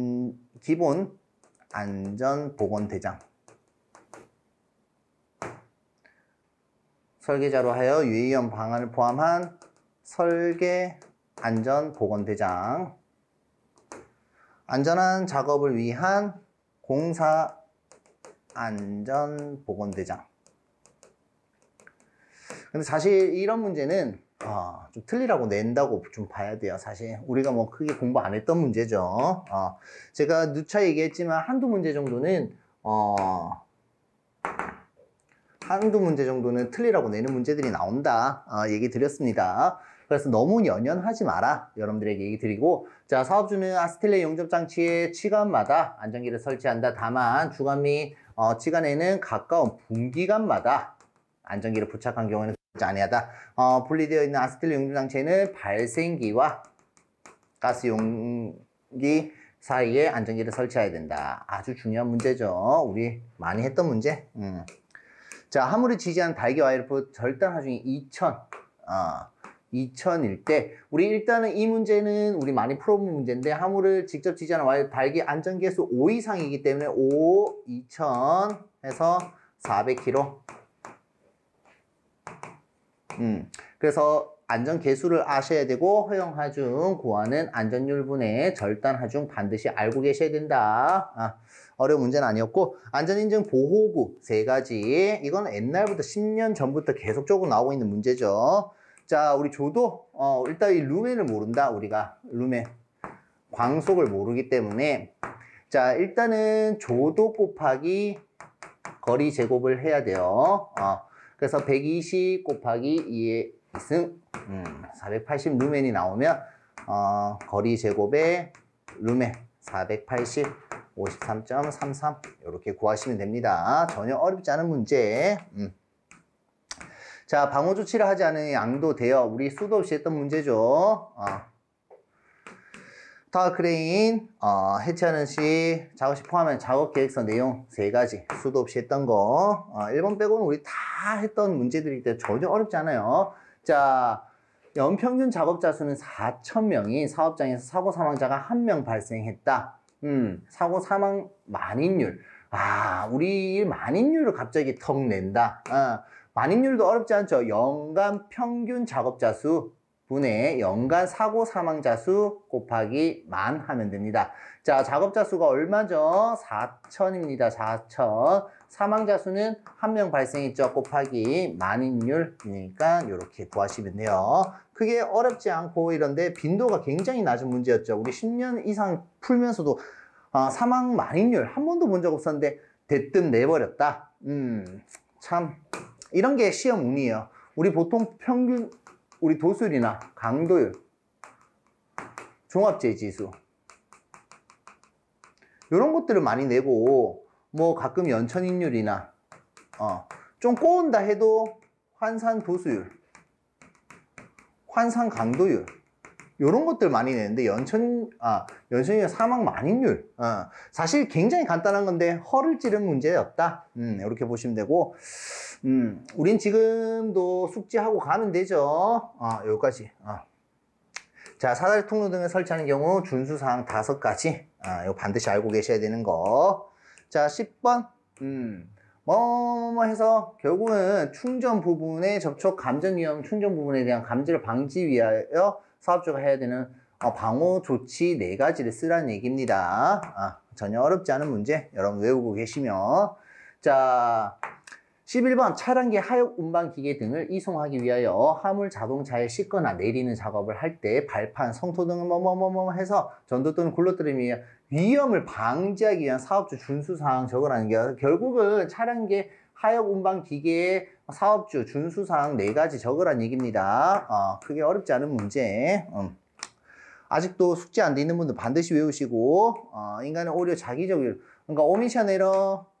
음, 기본 안전보건대장 설계자로 하여 유의위 방안을 포함한 설계 안전보건대장 안전한 작업을 위한 공사 안전보건대장 근데 사실 이런 문제는 어, 좀 틀리라고 낸다고 좀 봐야 돼요 사실 우리가 뭐 크게 공부 안 했던 문제죠 어, 제가 누차 얘기했지만 한두 문제 정도는 어, 한두 문제 정도는 틀리라고 내는 문제들이 나온다 어, 얘기 드렸습니다 그래서 너무 연연하지 마라 여러분들에게 얘기 드리고 자 사업주는 아스텔레 용접장치에 치간마다 안전기를 설치한다 다만 주간 및 어, 치간에는 가까운 분기간마다 안전기를 부착한 경우에는 잔해하다. 어, 분리되어 있는 아스틸 용융장치에는 발생기와 가스 용기 사이에 안전기를 설치해야 된다. 아주 중요한 문제죠. 우리 많이 했던 문제. 음. 자, 화물을 지지한 달기 와이프 절단 하중이 2000. 어, 2000일 때 우리 일단은 이 문제는 우리 많이 풀어본 문제인데 화물을 직접 지지하는 와이프 달기 안전계수 5 이상이기 때문에 5, 2000 해서 400kg 음, 그래서 안전 개수를 아셔야 되고 허용 하중 고하는 안전율분의 절단 하중 반드시 알고 계셔야 된다. 아, 어려운 문제는 아니었고 안전인증 보호구 세 가지 이건 옛날부터 10년 전부터 계속적으로 나오고 있는 문제죠. 자 우리 조도 어, 일단 이 루멘을 모른다 우리가 루멘 광속을 모르기 때문에 자 일단은 조도 곱하기 거리 제곱을 해야 돼요. 어. 그래서 120 곱하기 2의 2승 음, 480 루멘이 나오면 어, 거리 제곱에 루멘 480 53.33 이렇게 구하시면 됩니다. 전혀 어렵지 않은 문제. 음. 자, 방어 조치를 하지 않은 양도 대여. 우리 수도 없이 했던 문제죠. 어. 스타크레인 어, 해체하는 시 작업 시 포함한 작업 계획서 내용 세 가지 수도 없이 했던 거 어, 1번 빼고는 우리 다 했던 문제들이기 때문에 전혀 어렵지 않아요 자 연평균 작업자 수는 4천명이 사업장에서 사고 사망자가 한 명 발생했다 음 사고 사망 만인율 아 우리 만인율을 갑자기 턱 낸다 아, 만인율도 어렵지 않죠 연간 평균 작업자 수 분의 연간 사고 사망자 수 곱하기 만 하면 됩니다. 자, 작업자 수가 얼마죠? 4천입니다. 4천. 사망자 수는 한 명 발생했죠. 곱하기 만인율이니까 이렇게 구하시면 돼요. 크게 어렵지 않고 이런데 빈도가 굉장히 낮은 문제였죠. 우리 10년 이상 풀면서도 아, 사망 만인율 한 번도 본 적 없었는데 대뜸 내버렸다. 음, 참 이런 게 시험 운이에요. 우리 보통 평균 우리 도술이나 강도율, 종합재지수 이런 것들을 많이 내고 뭐 가끔 연천인율이나 어, 좀 꼬운다 해도 환산 도수율, 환산 강도율 이런 것들 많이 내는데 연천 아 연천이 사망 만인율 아, 사실 굉장히 간단한 건데 허를 찌른 문제였다 음, 이렇게 보시면 되고 음, 우린 지금도 숙지하고 가면 되죠 아 여기까지 아. 자 사다리 통로 등을 설치하는 경우 준수사항 다섯 가지 아, 이거 반드시 알고 계셔야 되는 거자 10번 음. 뭐뭐 해서 결국은 충전 부분에 접촉 감전 위험 충전 부분에 대한 감지를 방지 위하여 사업주가 해야 되는 어, 방어 조치 네 가지를 쓰라는 얘기입니다. 아, 전혀 어렵지 않은 문제 여러분 외우고 계시면 자 11번 차량기 하역 운반 기계 등을 이송하기 위하여 화물 자동차에 싣거나 내리는 작업을 할 때 발판, 성토 등을 뭐뭐뭐뭐 해서 전도 또는 굴러뜨림이 위험을 방지하기 위한 사업주 준수 사항 적으라는 게 결국은 차량기 하역 운반 기계의 사업주 준수사항 네 가지 적으란 얘기입니다. 어, 크게 어렵지 않은 문제. 음. 아직도 숙제 안 돼 있는 분들 반드시 외우시고 어, 인간은 오히자기적 그러니까 오미샤네러